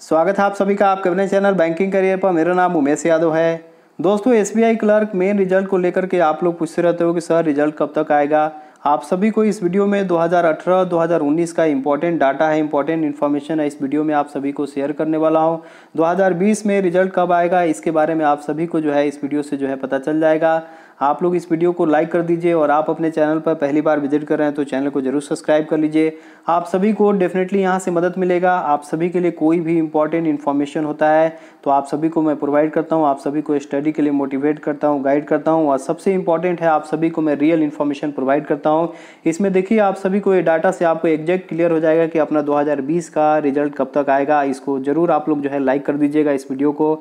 स्वागत है आप सभी का आपके अपने चैनल बैंकिंग करियर पर मेरा नाम उमेश यादव है दोस्तों एस क्लर्क मेन रिजल्ट को लेकर के आप लोग पूछते रहते हो कि सर रिजल्ट कब तक आएगा आप सभी को इस वीडियो में 2018-2019 का इम्पॉर्टेंट डाटा है इम्पॉर्टेंट इन्फॉर्मेशन है इस वीडियो में आप सभी को शेयर करने वाला हूं 2020 में रिजल्ट कब आएगा इसके बारे में आप सभी को जो है इस वीडियो से जो है पता चल जाएगा आप लोग इस वीडियो को लाइक कर दीजिए और आप अपने चैनल पर पहली बार विजिट कर रहे हैं तो चैनल को जरूर सब्सक्राइब कर लीजिए आप सभी को डेफिनेटली यहाँ से मदद मिलेगा आप सभी के लिए कोई भी इंपॉर्टेंट इन्फॉर्मेशन होता है तो आप सभी को मैं प्रोवाइड करता हूँ आप सभी को स्टडी के लिए मोटिवेट करता हूँ गाइड करता हूँ और सबसे इंपॉर्टेंट है आप सभी को मैं रियल इन्फॉर्मेशन प्रोवाइड करता हूँ इसमें देखिए आप सभी को ये डाटा से आपको एग्जैक्ट क्लियर हो जाएगा कि अपना दो का रिजल्ट कब तक आएगा इसको ज़रूर आप लोग जो है लाइक कर दीजिएगा इस वीडियो को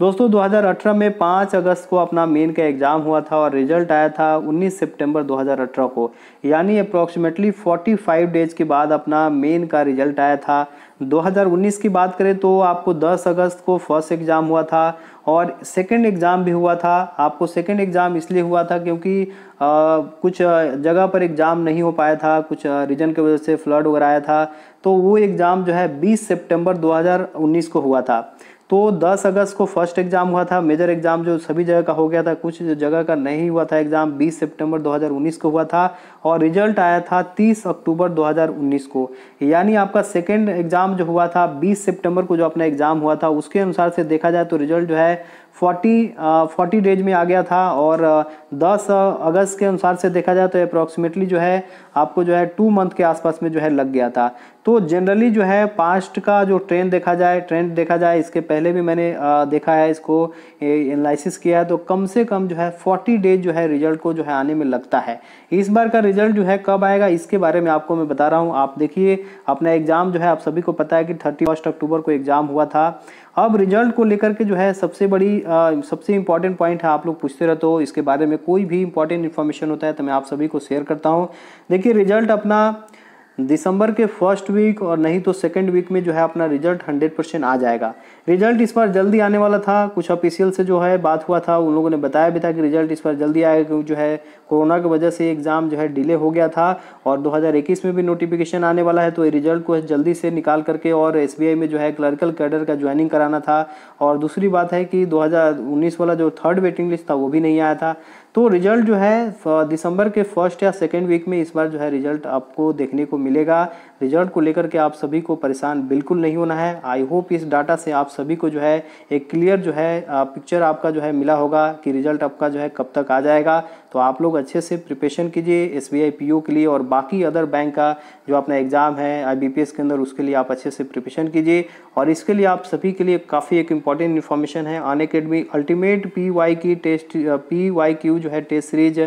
दोस्तों 2018 में 5 अगस्त को अपना मेन का एग्ज़ाम हुआ था और रिजल्ट आया था 19 सितंबर 2018 को यानी अप्रॉक्सीमेटली 45 डेज के बाद अपना मेन का रिजल्ट आया था 2019 की बात करें तो आपको 10 अगस्त को फर्स्ट एग्ज़ाम हुआ था और सेकंड एग्ज़ाम भी हुआ था आपको सेकंड एग्ज़ाम इसलिए हुआ था क्योंकि आ, कुछ जगह पर एग्ज़ाम नहीं हो पाया था कुछ रीजन की वजह से फ्लड वगैरह आया था तो वो एग्ज़ाम जो है बीस सेप्टेम्बर दो को हुआ था तो 10 अगस्त को फर्स्ट एग्ज़ाम हुआ था मेजर एग्ज़ाम जो सभी जगह का हो गया था कुछ जगह का नहीं हुआ था एग्ज़ाम 20 सितंबर 2019 को हुआ था और रिजल्ट आया था 30 अक्टूबर 2019 को यानी आपका सेकेंड एग्ज़ाम जो हुआ था 20 सितंबर को जो अपना एग्ज़ाम हुआ था उसके अनुसार से देखा जाए तो रिजल्ट जो है फोर्टी फोर्टी डेज में आ गया था और दस अगस्त के अनुसार से देखा जाए तो अप्रॉक्सीमेटली जो है आपको जो है टू मंथ के आसपास में जो है लग गया था तो जनरली जो है पास्ट का जो ट्रेंड देखा जाए ट्रेंड देखा जाए इसके पहले भी मैंने देखा है इसको एनालिसिस किया है तो कम से कम जो है फोर्टी डेज जो है रिजल्ट को जो है आने में लगता है इस बार का रिजल्ट जो है कब आएगा इसके बारे में आपको मैं बता रहा हूँ आप देखिए अपना एग्ज़ाम जो है आप सभी को पता है कि थर्टी अक्टूबर को एग्ज़ाम हुआ था अब रिजल्ट को लेकर के जो है सबसे बड़ी आ, सबसे इंपॉर्टेंट पॉइंट है आप लोग पूछते रहते हो तो इसके बारे में कोई भी इंपॉर्टेंट इन्फॉर्मेशन होता है तो मैं आप सभी को शेयर करता हूँ देखिए रिजल्ट अपना दिसंबर के फर्स्ट वीक और नहीं तो सेकेंड वीक में जो है अपना रिजल्ट हंड्रेड परसेंट आ जाएगा रिजल्ट इस बार जल्दी आने वाला था कुछ ऑफिशियल से जो है बात हुआ था उन लोगों ने बताया भी था कि रिजल्ट इस बार जल्दी आएगा क्योंकि जो है कोरोना की वजह से एग्ज़ाम जो है डिले हो गया था और 2021 में भी नोटिफिकेशन आने वाला है तो रिजल्ट को जल्दी से निकाल करके और एस में जो है क्लर्कल कैडर का ज्वाइनिंग कराना था और दूसरी बात है कि दो वाला जो थर्ड वेटिंग लिस्ट था वो भी नहीं आया था तो रिजल्ट जो है दिसंबर के फर्स्ट या सेकेंड वीक में इस बार जो है रिजल्ट आपको देखने को मिलेगा रिजल्ट को लेकर के आप सभी को परेशान बिल्कुल नहीं होना है आई होप इस डाटा से आप सभी को जो है एक क्लियर जो है पिक्चर आपका जो है मिला होगा कि रिजल्ट आपका जो है कब तक आ जाएगा तो आप लोग अच्छे से प्रिपेशन कीजिए एस बी के लिए और बाकी अदर बैंक का जो अपना एग्ज़ाम है आई के अंदर उसके लिए आप अच्छे से प्रिपेशन कीजिए और इसके लिए आप सभी के लिए काफ़ी एक इंपॉर्टेंट इन्फॉर्मेशन है Unacademy ultimate P Y की टेस्ट पी वाई क्यू जो है test series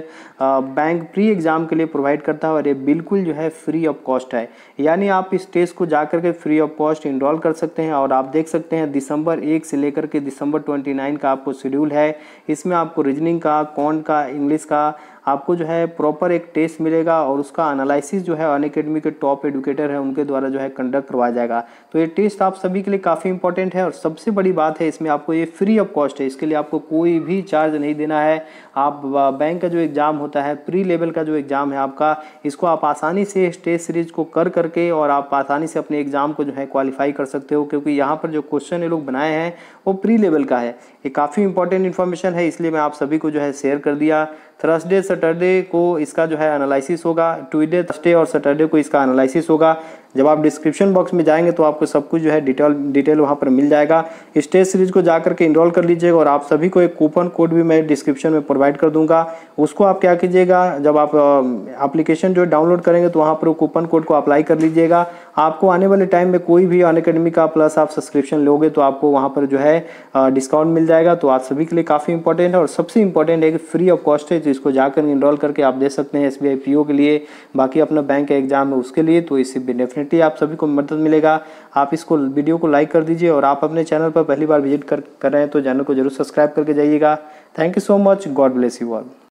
bank pre exam के लिए प्रोवाइड करता है और ये बिल्कुल जो है फ्री ऑफ कॉस्ट है यानी आप इस टेस्ट को जा करके फ्री ऑफ कॉस्ट इनरोल कर सकते हैं और आप देख सकते हैं दिसंबर एक से लेकर के दिसंबर ट्वेंटी नाइन का आपको शेड्यूल है इसमें आपको रीजनिंग का कौन का इंग्लिश का आपको जो है प्रॉपर एक टेस्ट मिलेगा और उसका एनालिसिस जो है अन अकेडमी के टॉप एडुकेटर है उनके द्वारा जो है कंडक्ट करवाया जाएगा तो ये टेस्ट आप सभी के लिए काफ़ी इंपॉर्टेंट है और सबसे बड़ी बात है इसमें आपको ये फ्री ऑफ कॉस्ट है इसके लिए आपको कोई भी चार्ज नहीं देना है आप बैंक का जो एग्ज़ाम होता है प्री लेवल का जो एग्ज़ाम है आपका इसको आप आसानी से टेस्ट सीरीज को कर करके और आप आसानी से अपने एग्ज़ाम को जो है क्वालिफाई कर सकते हो क्योंकि यहाँ पर जो क्वेश्चन ये लोग बनाए हैं वो प्री लेवल का है ये काफ़ी इंपॉर्टेंट इन्फॉर्मेशन है इसलिए मैं आप सभी को जो है शेयर कर दिया थर्सडे सैटरडे को इसका जो है एनालिसिस होगा ट्यूजडे थर्सडे और सैटरडे को इसका एनालिसिस होगा जब आप डिस्क्रिप्शन बॉक्स में जाएंगे तो आपको सब कुछ जो है डिटेल डिटेल वहाँ पर मिल जाएगा स्टेज सीरीज को जा करके इनरोल कर लीजिएगा और आप सभी को एक कूपन कोड भी मैं डिस्क्रिप्शन में प्रोवाइड कर दूंगा उसको आप क्या कीजिएगा जब आप एप्लीकेशन जो डाउनलोड करेंगे तो वहाँ पर कूपन कोड को अप्लाई कर लीजिएगा आपको आने वाले टाइम में कोई भी अन का प्लस आप सब्सक्रिप्शन लोगे तो आपको वहाँ पर जो है डिस्काउंट मिल जाएगा तो आप सभी के लिए काफ़ी इंपॉर्टेंट है और सबसे इंपॉर्टेंट है कि फ्री ऑफ कॉस्ट है तो इसको जाकर इनरोल करके आप दे सकते हैं एस बी के लिए बाकी अपना बैंक एग्जाम है उसके लिए तो इससे डेफिनेट डेफिनेटली आप सभी को मदद मिलेगा आप इसको वीडियो को लाइक कर दीजिए और आप अपने चैनल पर पहली बार विजिट कर कर रहे हैं तो चैनल को जरूर सब्सक्राइब करके जाइएगा thank you so much God bless you all